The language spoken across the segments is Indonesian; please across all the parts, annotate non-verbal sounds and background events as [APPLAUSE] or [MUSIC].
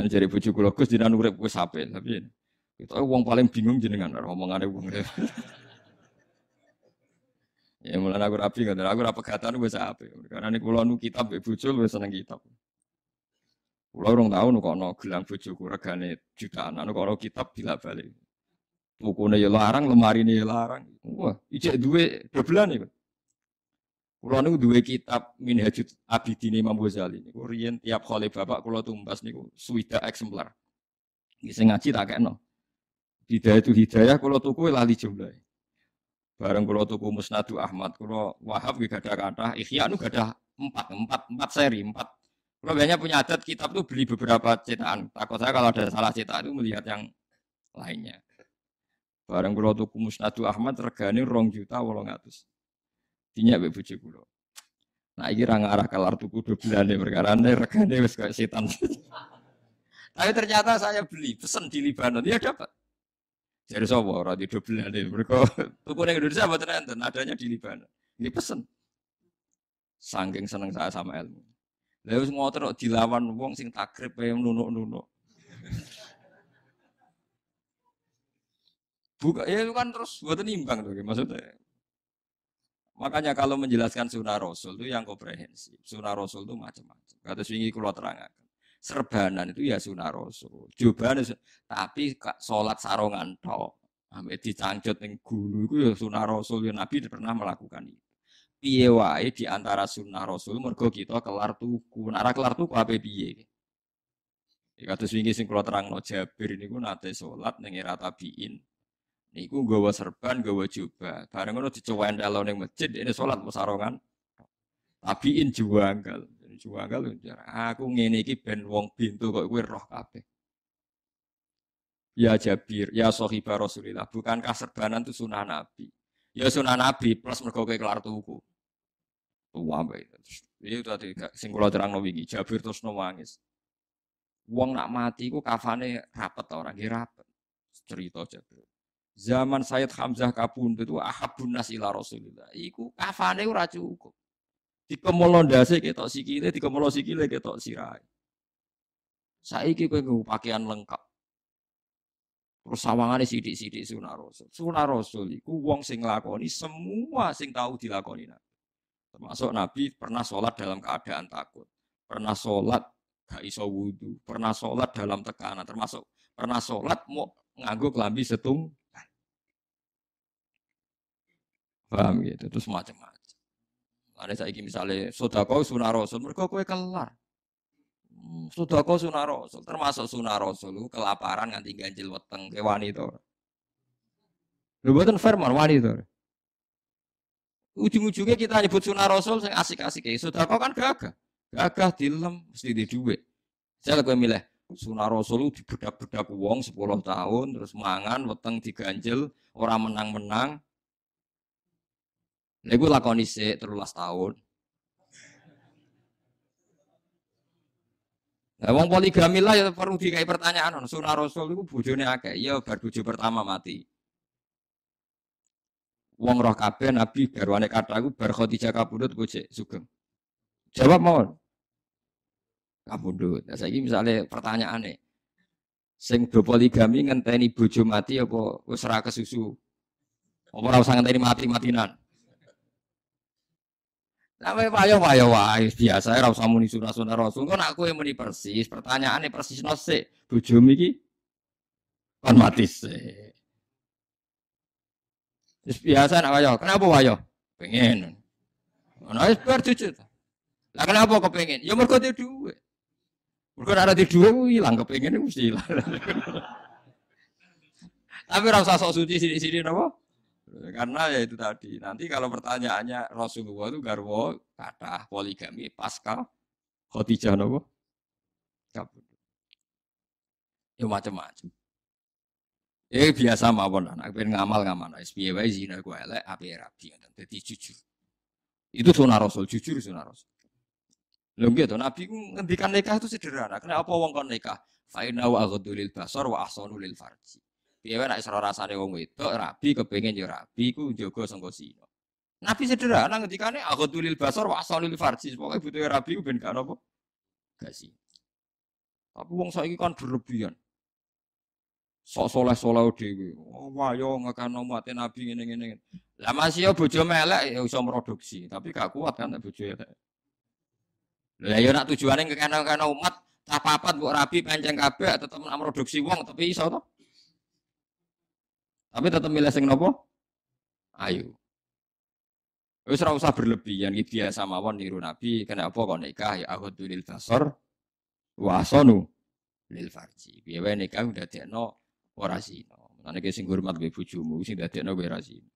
Nah, jadi bujuk kulo kus jenengan urip kus apik, tapi kita uang paling bingung jenengan omongane wong. [LAUGHS] ya mulai aku rapi kan, aku rapi pegatan wis apik. Karena niku kulo nu kitab bujuk wis seneng kitab. orang tahu tau kono gelang bojoku regane jutaan, anu kono kitab bila balik. buku ya larang, lemari ini ya larang. Wah, ijek duwe dua nih. Kulo niku duwe kitab Minhajut Abidin Imam Ghazali niku riyen tiap kali bapak kula tumbas niku suwida eksemplar. Nggih sing ngaji tak kekno. Hidayah itu hidayah kula tuku e lali jumlah. Bareng kula tuku Musnadu Ahmad, kula Wahab nggih gadah kathah, Ihya niku gadah empat empat 4 seri, 4. Kula biasanya punya adat kitab tuh beli beberapa cetakan. Takut saya kalau ada salah cetak itu melihat yang lainnya. Bareng kula tuku Musnadu Ahmad regane 2 juta 800. Dinya mbek bojo kula. Nah iki ra ngarah kelar tuku do belane perkara ne regane wis koyo setan. [LAUGHS] Tapi ternyata saya beli pesen di Libanon ya dapat. Jadi sapa ora di do belane mergo [LAUGHS] tuku ning Indonesia mboten enten adanya di Libanon. Ini pesen. Sangking seneng saya sama ilmu. Lha wis ngoter dilawan wong sing takrib kaya nunuk-nunuk. [LAUGHS] Buka ya itu kan terus buat nimbang tuh maksudnya. Makanya kalau menjelaskan sunnah Rasul itu yang komprehensif. Sunnah Rasul itu macam-macam. Kata swingi kulo terangkan. Serbanan itu ya sunnah Rasul. Jubahan tapi sholat sarongan tau Ambil dicangcut yang gulu itu ya sunnah Rasul ya Nabi pernah melakukan itu. Piye wae di antara sunnah Rasul mergo kita kelar tuku. Nara kelar tuku apa piye? Ya kata swingi sing terang no Jabir pun nate sholat nengirata biin. Niku gawa serban, gawa jubah. Bareng ngono dicewendel ning masjid ini salat musarongan. Tabiin juanggal. Juanggal aku ngene iki ben wong pintu kok kowe roh kabeh. Ya Jabir, ya sahibah Rasulillah. Bukankah serbanan itu sunnah Nabi? Ya sunnah Nabi plus mergo kowe kelar tuku. Wah, itu iya tadi sing kula terangno wingi Jabir terus nangis. Wong nak mati ku kafane rapet orang nggih rapet. Cerita Jabir zaman Sayyid Hamzah Kapun itu ahabun nasila Rasulullah. Iku kafane ora cukup. Dikemolo ndase ketok sikile, dikemolo sikile ketok sirahe. Saiki kowe nggo pakaian lengkap. Terus sawangane sidik-sidik sunah Rasul. Sunah Rasul iku wong sing lakoni semua sing tahu dilakoni Termasuk Nabi pernah sholat dalam keadaan takut, pernah sholat gak iso wudhu, pernah sholat dalam tekanan, termasuk pernah sholat mau nganggo kelambi setung. Paham hmm. gitu. Terus macam-macam. Ada saya ini misalnya sodako sunnah rasul, mereka kue kelar. Hmm, kau sunnah rasul, termasuk sunnah rasul, kelaparan nganti ganjil weteng kewan itu. Lu buatan firman wanita. Ujung-ujungnya kita nyebut sunnah rasul, saya asik-asik ya. E. kau kan gagah, gagah dilem mesti di duit. Saya lagi milih sunnah rasul dibedak-bedak uang sepuluh tahun, terus mangan weteng diganjil, orang menang-menang, Nah, ya, gue lakoni sih terulas tahun. Nah, wong poligami lah ya perlu dikai pertanyaan. Sunah Rasul itu bujone akeh. Ya bar bojo pertama mati. Wong roh kabeh Nabi garwane kata aku bar Khadijah kabudut kowe sugeng. Jawab mawon. Kabudut. Nah, saiki misale pertanyaane sing do poligami ngenteni bojo mati apa wis ra kesusu? Apa ora usah ngenteni mati-matinan? Namanya payo payo wae biasa ora usah muni sunah sunah rasul. Kok aku yang muni persis, pertanyaane persis no sik. Bojomu iki kon mati sik. Wis biasa nak wayo. Kenapa wayo? Pengen. Ono wis bar cucu. Lah kenapa kepengen? Ya mergo duwe duit. Mergo nek ora di duit ilang kepengen mesti ilang. [LAUGHS] Tapi ora usah sok suci sini-sini napa? Karena ya itu tadi, nanti kalau pertanyaannya Rasulullah itu garwo kata poligami pasca khotijah nopo? Kabut. Ya, ya macam-macam. Eh ya biasa mawon anak pengen ngamal ngamal anak SPY wae zina ku elek api ya rapi Dadi jujur. Itu sunah Rasul, jujur sunah Rasul. Lho gitu to Nabi ku ngendikan nikah itu sederhana. Kenapa wong kon nikah? Fa inna wa ghadulil basar wa ahsanu farji. Piye nek rasa rasane wong wedok rabi kepengin ya rabi ku njogo sangka sino. Nabi sederhana ngendikane aghadulil basar wa asalil farji pokoke butuhe rabi ku ben gak apa. Gak sih. Tapi wong saiki kan berlebihan. Sok soleh soleh dewi. Oh, wah yo ngekano mati nabi ngene ngene. Lah masih yo bojo melek ya iso produksi, tapi gak kuat kan bojo elek. Lah yo nak tujuane ngekano-kano umat apa-apa bu rabi panjang kabeh tetep produksi wong tapi iso toh. Tapi tetap milih sing nopo? Ayu. Wis ora usah berlebihan iki biasa mawon niru Nabi, kenapa kok nikah ya tuh lil basar wa sonu lil farji. Piye wae nikah udah dekno ora zina. Mulane sing hormat kowe bojomu sing dadekno kowe ra zina.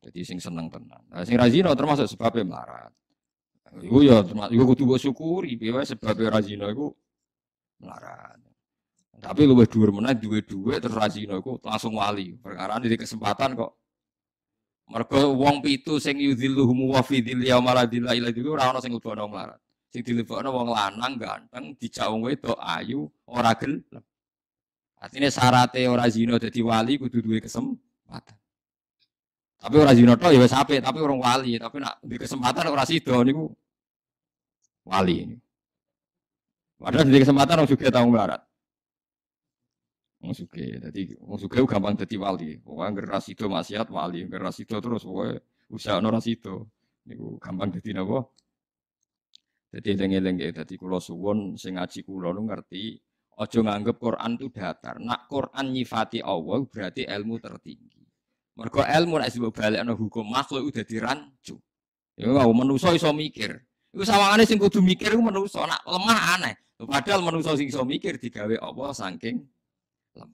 Jadi sing seneng tenan. Nah, sing razino termasuk sebabnya melarat. Iku ya termasuk iku kudu mbok syukuri sebabnya wae aku razino melarat. Tapi lu berdua meneh dua-dua terus rasine aku langsung wali. Perkara di kesempatan kok. mereka uang pitu sing yudilu wa fi dhil yauma la dhilla itu rano ora ono dong lara. melarat. Sing dilebokno wong lanang ganteng dijauh itu ayu ora gel. Artinya syaratnya ora zino jadi wali kudu dua kesempatan. Tapi ora zino tok ya tapi orang wali, tapi nak di kesempatan orang ora sida niku wali. Padahal di kesempatan orang juga tahu melarat. Wong suke, tadi wong suke gampang jadi wali. uang ngeras itu maksiat wali, ngeras itu terus pokoknya usaha noras itu. Niku gampang jadi nabo. Jadi eleng-eleng ya, kulo suwon sing ngaji kulo nu ngerti. Ojo nganggep Quran itu datar. Nak Quran nyifati Allah berarti ilmu tertinggi. Mergo ilmu nek sebab balik ana hukum makhluk udah dirancu. Ya mau manusa iso mikir. Iku sawangane sing kudu mikir iku manusa, nak lemah aneh. Padahal manusa sing iso mikir digawe apa saking lemah.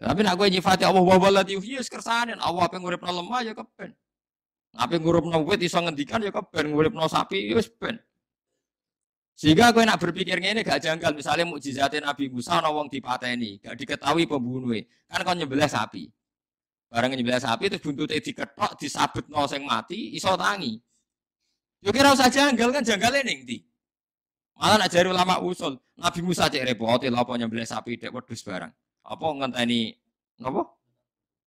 Tapi nak gue nyifati Allah wa wala yuhyi kersanen Allah apa yang no lemah ya kepen. Apa yang no buat iso ngendikan ya kepen no sapi ya kapan? Sehingga gue nak berpikir ini gak janggal misalnya mukjizate Nabi Musa di wong dipateni, gak diketahui pembunuhnya. Kan kau nyebelah sapi. Barang nyebelah sapi terus buntutnya diketok no seng mati iso tangi. Yo kira usah janggal kan janggale nih. Malah nak jari ulama usul, Nabi Musa cek repot, lha ya, apa nyembelih sapi dek wedhus barang. Apa ngenteni napa?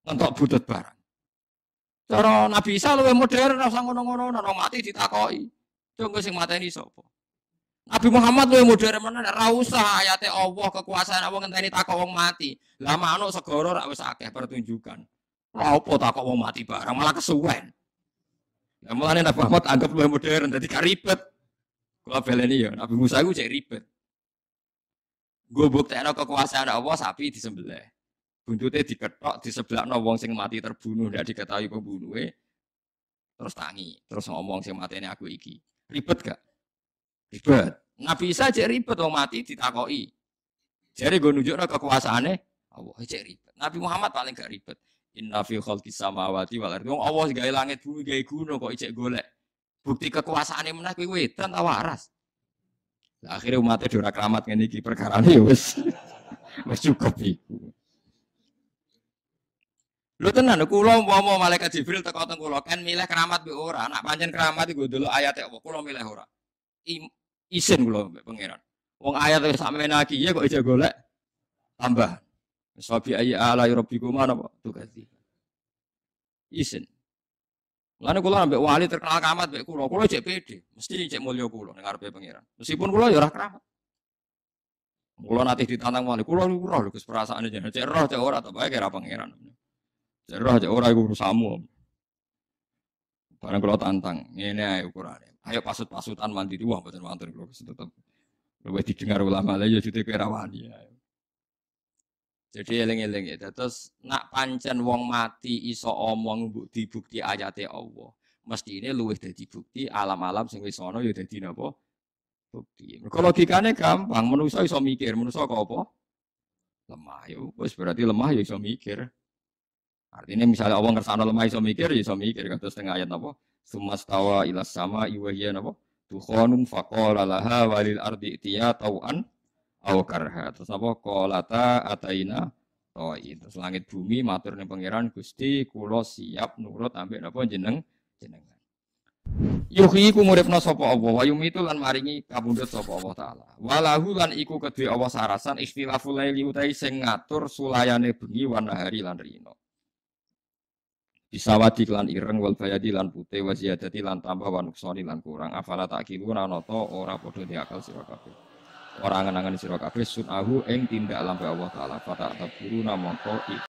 Ngentok butut barang. Cara Nabi Isa luwih modern ora usah ngono-ngono, ora mati ditakoki. Cung sing mateni sapa? Nabi Muhammad luwih modern mana ora usah teh Allah kekuasaan Allah ngenteni takok wong mati. Lah manuk segara rak wis akeh pertunjukan. apa takok wong mati barang, malah kesuwen. Ya mulane Nabi Muhammad anggap luwih modern dadi karibet. Kalau baleni ya Nabi Musa itu cek ribet. Gue buktikan kekuasaan Allah sapi disembelih. Buntutnya diketok di sebelah no wong sing mati terbunuh tidak diketahui pembunuhnya. Terus tangi, terus ngomong sing mati ini aku iki. Ribet gak? Ribet. Nabi Isa cek ribet wong mati ditakoi. Jadi gue nunjuk kekuasaannya Allah cek ribet. Nabi Muhammad paling gak ribet. Inna fi khalqis samawati wal ardi. Wong Allah gawe langit bumi gawe gunung kok icek golek. Bukti kekuasaan yang menang wedan ta waras. akhirnya umatnya umate dora kramat ngene perkara ini, ya wes [LAUGHS] wes cukup itu. Lu tenan mau mau malaikat Jibril teko tengku lo kan milih keramat bi ora, anak panjen keramat itu dulu ayat apa kulo milih ora. isin kulo mbek pangeran. Wong ayat itu sakmene ya kok aja golek tambah. sobi ayi ala rabbikum ana tuh tugas. Isin. Lalu kulo ambek wali terkenal kamat ambek kulo, kulo cek pede, mesti cek mulio kulo dengar pe pangeran. Meskipun kulo ya keramat. Kulo nanti ditantang wali, kulo lu roh lu perasaan aja, cek roh cek ora atau baik era pangeran. Cek roh cek ora iku urusamu. Barang kulo tantang, ini ayo ukurane. Ayo pasut-pasutan mandiri wah mboten wonten kulo tetap. Lebih didengar ulama lagi, jadi ya, kira wali jadi eling-eling ya. Terus nak pancen wong mati iso omong bukti bukti ayate Allah. Mesti ini luwih dadi bukti alam-alam sing wis ana ya dadi napa? Bukti. Mergo logikane gampang, manusa iso mikir, manusa kok apa? Lemah ya. Wis berarti lemah ya iso mikir. Artinya misalnya Allah ngersano lemah iso mikir, ya iso mikir kata setengah ayat apa? Sumastawa ilas sama iwahiyya apa? Tuhanum faqala laha walil ardi tiya tau'an au kan karha. Terus apa kolata ataina toi. Oh, iya. Terus langit bumi matur ning pangeran Gusti kula siap nurut ambek napa jeneng jenengan. Yuhi ku muripna sapa Allah wa yumitu lan maringi kabundut sapa Allah taala. Walahu lan iku kedue Allah sarasan istilaful laili utai sing ngatur sulayane bengi warna hari lan rino. Bisawati lan ireng wal bayadi lan putih wa ziyadati lan tambah wa lan kurang afala takilu ana ora padha diakal sira kabeh orang angan-angan sira kabeh sunahu ing tindak lambe Allah taala fata taburu mongko.